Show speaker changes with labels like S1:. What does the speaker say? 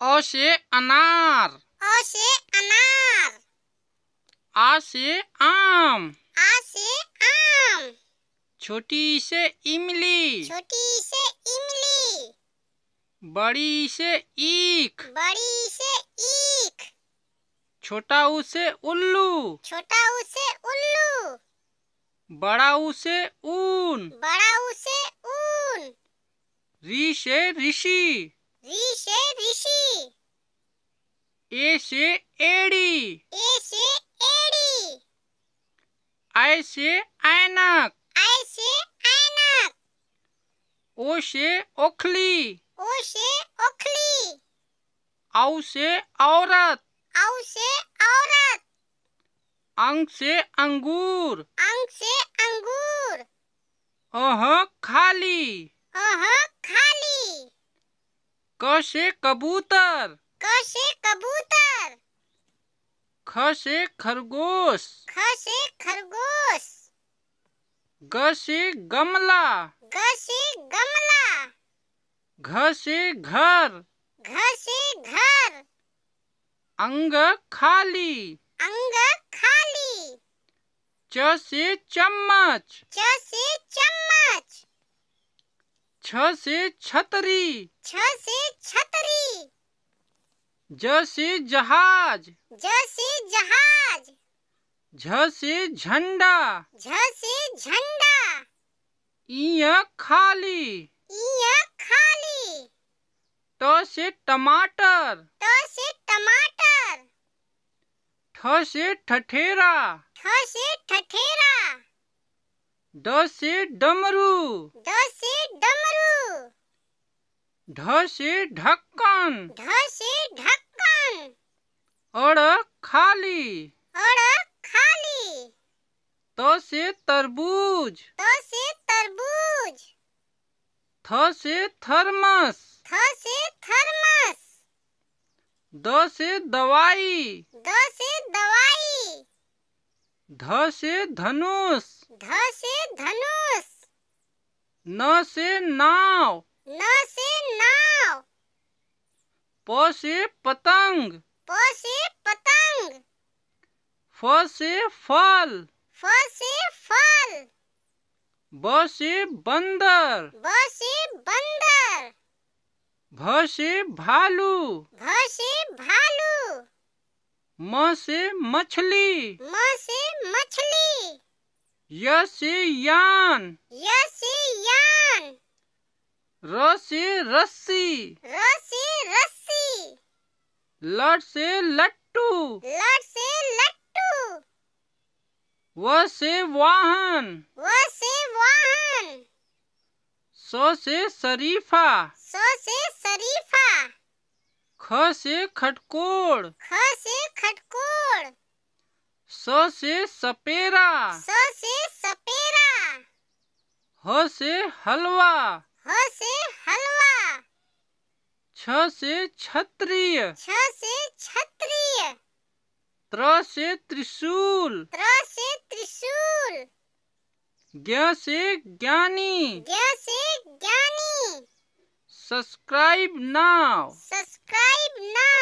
S1: अ से अनार
S2: अ से अनार
S1: आ से आम आ से आम छोटी से इमली छोटी से इमली बड़ी से ईख बड़ी से ईख छोटा उसे उल्लू छोटा उसे उल्लू बड़ा उसे ऊन बड़ा उसे ऊन री से ऋषि शी ए से एड़ी
S2: ए से एड़ी
S1: आई से ऐनक
S2: आई से ऐनक
S1: ओ से ओखली
S2: ओ से ओखली
S1: औ से औरत
S2: औ से औरत
S1: अंग से अंगूर
S2: अंग से अंगूर
S1: अह खाली कशे कबूतर
S2: कशे कबूतर
S1: खशे खरगोश
S2: खशे खरगोश
S1: गशे गमला
S2: गशे गमला
S1: घसे घर
S2: घसे घर
S1: अंग खाली
S2: अंग खाली
S1: चसे चम्मच
S2: चसे चम्मच
S1: छ से छतरी
S2: छ से छतरी
S1: ज से जहाज
S2: ज से जहाज
S1: झ से झंडा
S2: झ से झंडा
S1: इया खाली
S2: इया खाली
S1: ट से टमाटर
S2: ट से टमाटर
S1: ठ से ठठेरा
S2: ठ से ठठेरा
S1: दसी डमरू
S2: दसी डमरू
S1: ढ ढक्कन
S2: ढ ढक्कन
S1: अड़ खाली
S2: अड़ खाली
S1: त तरबूज
S2: त तरबूज
S1: थ थर्मस
S2: थ थर्मस
S1: द दवाई
S2: द दवाई
S1: ध से धनुष
S2: ध से धनुष
S1: न से नाव
S2: न से नाव
S1: प से पतंग
S2: प से पतंग
S1: फ से फल
S2: फ से फल
S1: ब से बंदर
S2: ब से बंदर
S1: भ से भालू
S2: भ से भालू
S1: म से मछली
S2: म से मछली
S1: य से यान
S2: य से यान
S1: र से रस्सी
S2: र से रस्सी
S1: लट से लट्टू
S2: लट से लट्टू
S1: व से वाहन
S2: व से वाहन
S1: सो से शरीफा
S2: सो से शरीफा
S1: ख से खटकोड़ ख
S2: से खटकोर
S1: स से सपेरा स
S2: से सपेरा
S1: ह से हलवा
S2: ह से हलवा
S1: छ से छत्रीय छ
S2: से छत्रीय
S1: त्र से त्रिशूल
S2: त्र से त्रिशूल
S1: ज्ञ से ज्ञानी
S2: ज्ञ से ज्ञानी
S1: सब्सक्राइब नाउ
S2: सब्सक्राइब नाउ